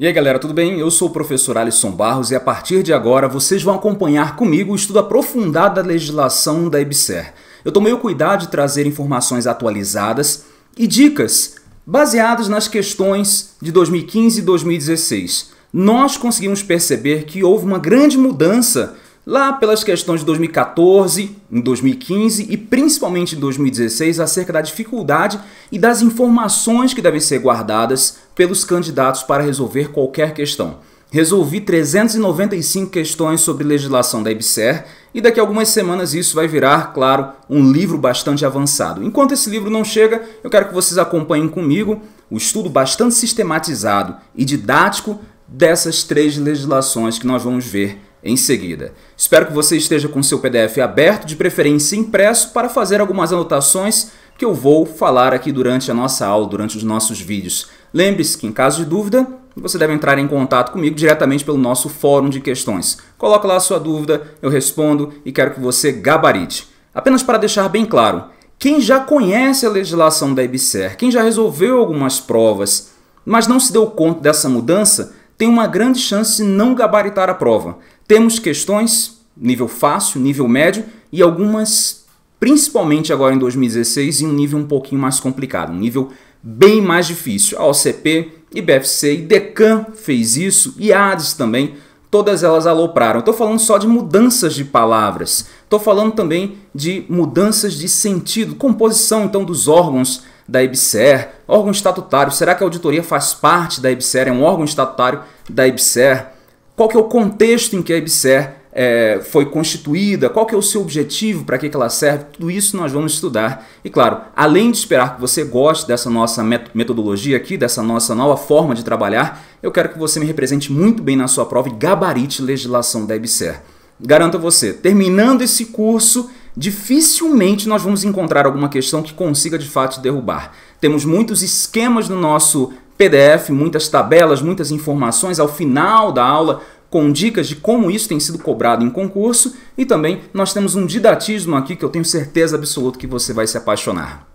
E aí galera, tudo bem? Eu sou o professor Alisson Barros e a partir de agora vocês vão acompanhar comigo o estudo aprofundado da legislação da EBSER. Eu tomei o cuidado de trazer informações atualizadas e dicas baseadas nas questões de 2015 e 2016. Nós conseguimos perceber que houve uma grande mudança Lá pelas questões de 2014, em 2015 e principalmente em 2016 acerca da dificuldade e das informações que devem ser guardadas pelos candidatos para resolver qualquer questão. Resolvi 395 questões sobre legislação da IBSER e daqui a algumas semanas isso vai virar, claro, um livro bastante avançado. Enquanto esse livro não chega, eu quero que vocês acompanhem comigo o estudo bastante sistematizado e didático dessas três legislações que nós vamos ver em seguida. Espero que você esteja com seu PDF aberto, de preferência impresso, para fazer algumas anotações que eu vou falar aqui durante a nossa aula, durante os nossos vídeos. Lembre-se que, em caso de dúvida, você deve entrar em contato comigo diretamente pelo nosso fórum de questões. Coloque lá a sua dúvida, eu respondo e quero que você gabarite. Apenas para deixar bem claro, quem já conhece a legislação da IBSER, quem já resolveu algumas provas, mas não se deu conta dessa mudança, tem uma grande chance de não gabaritar a prova. Temos questões, nível fácil, nível médio e algumas, principalmente agora em 2016, em um nível um pouquinho mais complicado, um nível bem mais difícil. A OCP, IBFC e Decan fez isso e ADES também todas elas alopraram. Estou falando só de mudanças de palavras. Estou falando também de mudanças de sentido, composição então dos órgãos da IBSER, órgão estatutário. Será que a auditoria faz parte da IBSER? É um órgão estatutário da IBSER? Qual que é o contexto em que a IBSER é, foi constituída? Qual que é o seu objetivo? Para que, que ela serve? Tudo isso nós vamos estudar. E claro, além de esperar que você goste dessa nossa metodologia aqui, dessa nossa nova forma de trabalhar, eu quero que você me represente muito bem na sua prova e gabarite legislação da IBSER. Garanto a você, terminando esse curso, dificilmente nós vamos encontrar alguma questão que consiga de fato derrubar. Temos muitos esquemas no nosso PDF, muitas tabelas, muitas informações ao final da aula com dicas de como isso tem sido cobrado em concurso e também nós temos um didatismo aqui que eu tenho certeza absoluta que você vai se apaixonar.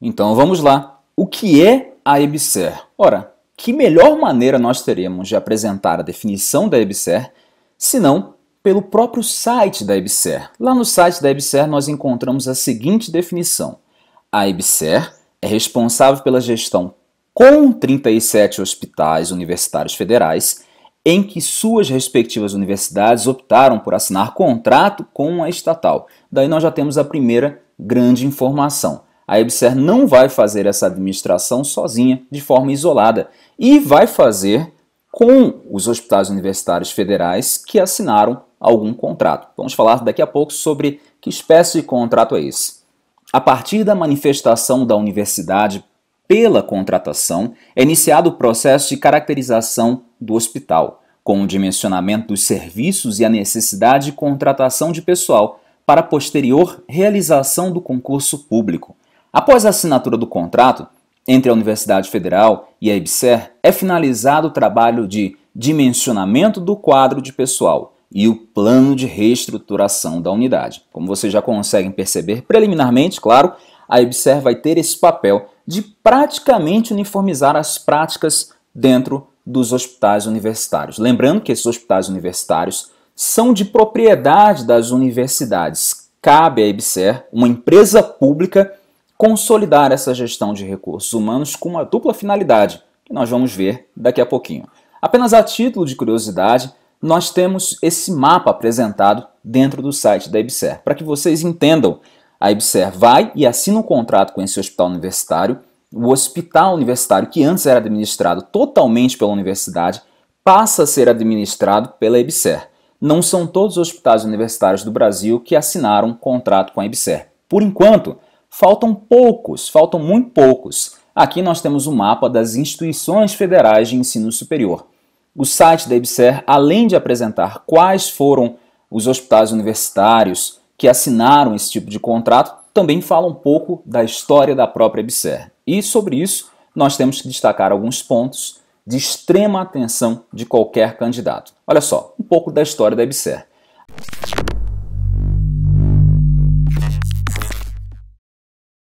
Então vamos lá. O que é a EBSER? Ora, que melhor maneira nós teremos de apresentar a definição da EBSER não pelo próprio site da EBSER. Lá no site da EBSER nós encontramos a seguinte definição: a EBSER é responsável pela gestão com 37 hospitais universitários federais em que suas respectivas universidades optaram por assinar contrato com a estatal. Daí nós já temos a primeira grande informação. A EBSER não vai fazer essa administração sozinha, de forma isolada, e vai fazer com os hospitais universitários federais que assinaram algum contrato. Vamos falar daqui a pouco sobre que espécie de contrato é esse. A partir da manifestação da universidade pela contratação, é iniciado o processo de caracterização do hospital, com o dimensionamento dos serviços e a necessidade de contratação de pessoal para posterior realização do concurso público. Após a assinatura do contrato, entre a Universidade Federal e a IBSER, é finalizado o trabalho de dimensionamento do quadro de pessoal, e o plano de reestruturação da unidade. Como vocês já conseguem perceber preliminarmente, claro, a IBSER vai ter esse papel de praticamente uniformizar as práticas dentro dos hospitais universitários. Lembrando que esses hospitais universitários são de propriedade das universidades. Cabe à IBSER, uma empresa pública, consolidar essa gestão de recursos humanos com uma dupla finalidade, que nós vamos ver daqui a pouquinho. Apenas a título de curiosidade, nós temos esse mapa apresentado dentro do site da IBSER. Para que vocês entendam, a IBSER vai e assina um contrato com esse hospital universitário. O hospital universitário, que antes era administrado totalmente pela universidade, passa a ser administrado pela IBSER. Não são todos os hospitais universitários do Brasil que assinaram um contrato com a IBSER. Por enquanto, faltam poucos, faltam muito poucos. Aqui nós temos o um mapa das instituições federais de ensino superior. O site da IBSER, além de apresentar quais foram os hospitais universitários que assinaram esse tipo de contrato, também fala um pouco da história da própria IBSER. E sobre isso, nós temos que destacar alguns pontos de extrema atenção de qualquer candidato. Olha só, um pouco da história da IBSER.